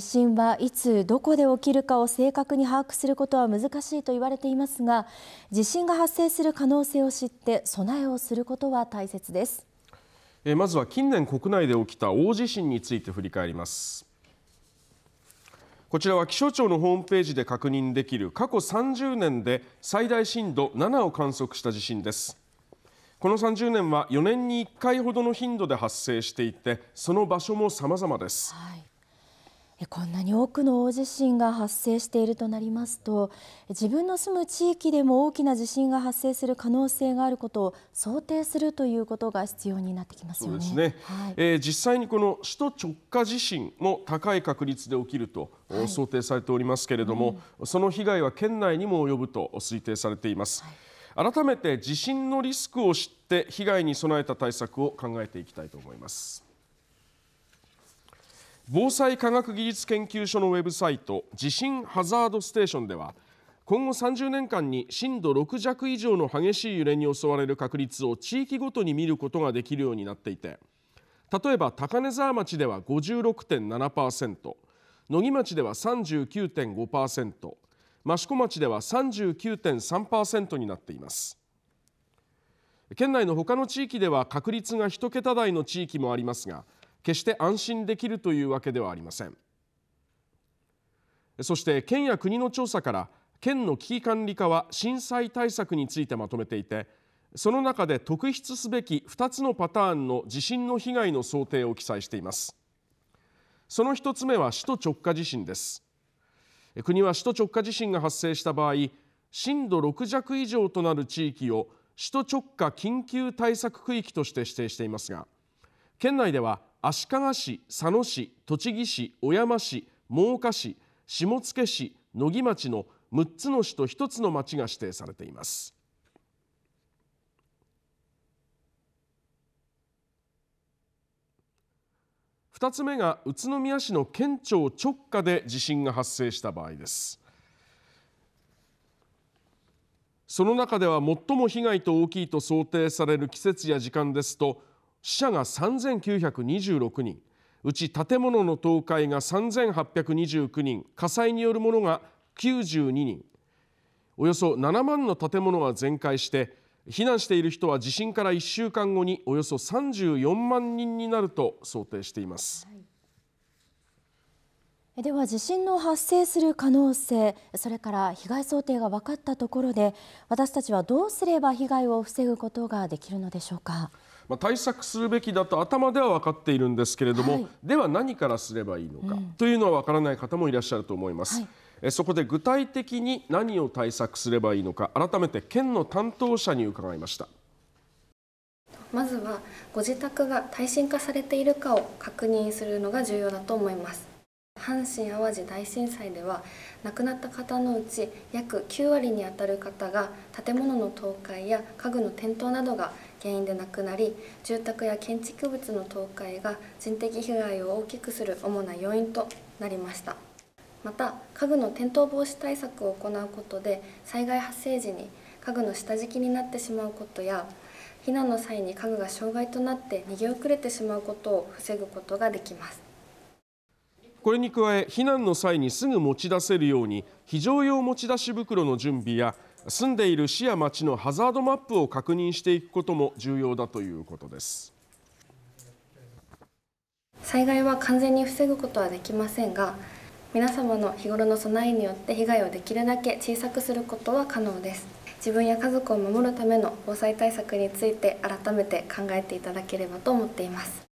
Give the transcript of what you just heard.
地震はいつどこで起きるかを正確に把握することは難しいと言われていますが地震が発生する可能性を知って備えをすることは大切ですえまずは近年国内で起きた大地震について振り返りますこちらは気象庁のホームページで確認できる過去30年で最大震度7を観測した地震ですこの30年は4年に1回ほどの頻度で発生していてその場所も様々です、はいこんなに多くの大地震が発生しているとなりますと自分の住む地域でも大きな地震が発生する可能性があることを想定するということが必要になってきますよね。そうですねはい、えー、実際にこの首都直下地震も高い確率で起きると、想定されておりますけれども、うん、その被害は県内にも及ぶと推定されています。はい改めて地震のリスクを知って被害に備えた対策を考えていきたいと思います。防災科学技術研究所のウェブサイト地震ハザードステーションでは今後30年間に震度6弱以上の激しい揺れに襲われる確率を地域ごとに見ることができるようになっていて例えば高根沢町では56.7%野木町では39.5%益子町では39.3%になっています県内の他の地域では確率が1桁台の地域もありますが決して安心できるというわけではありませんそして県や国の調査から県の危機管理課は震災対策についてまとめていてその中で特筆すべき2つのパターンの地震の被害の想定を記載していますその1つ目は首都直下地震です国は首都直下地震が発生した場合震度6弱以上となる地域を首都直下緊急対策区域として指定していますが県内では足利市佐野市栃木市小山市真岡市下野市野木町の6つの市と1つの町が指定されています。2つ目が宇都宮市の県庁直下で地震が発生した場合ですその中では最も被害と大きいと想定される季節や時間ですと死者が3926人うち建物の倒壊が3829人火災によるものが92人およそ7万の建物が全壊して避難している人は地震から1週間後におよそ34万人になると想定しています。では地震の発生する可能性それから被害想定が分かったところで私たちはどうすれば被害を防ぐことができるのでしょうか。まあ、対策するべきだと頭では分かっているんですけれども、はい、では何からすればいいのか、うん、というのは分からない方もいらっしゃると思います。はいえそこで具体的に何を対策すればいいのか改めて県の担当者に伺いましたまずはご自宅が耐震化されているかを確認するのが重要だと思います阪神・淡路大震災では亡くなった方のうち約9割にあたる方が建物の倒壊や家具の転倒などが原因で亡くなり住宅や建築物の倒壊が人的被害を大きくする主な要因となりましたまた家具の転倒防止対策を行うことで災害発生時に家具の下敷きになってしまうことや避難の際に家具が障害となって逃げ遅れてしまうことを防ぐことができますこれに加え避難の際にすぐ持ち出せるように非常用持ち出し袋の準備や住んでいる市や町のハザードマップを確認していくことも重要だということです災害は完全に防ぐことはできませんが皆様の日頃の備えによって被害をできるだけ小さくすることは可能です自分や家族を守るための防災対策について改めて考えていただければと思っています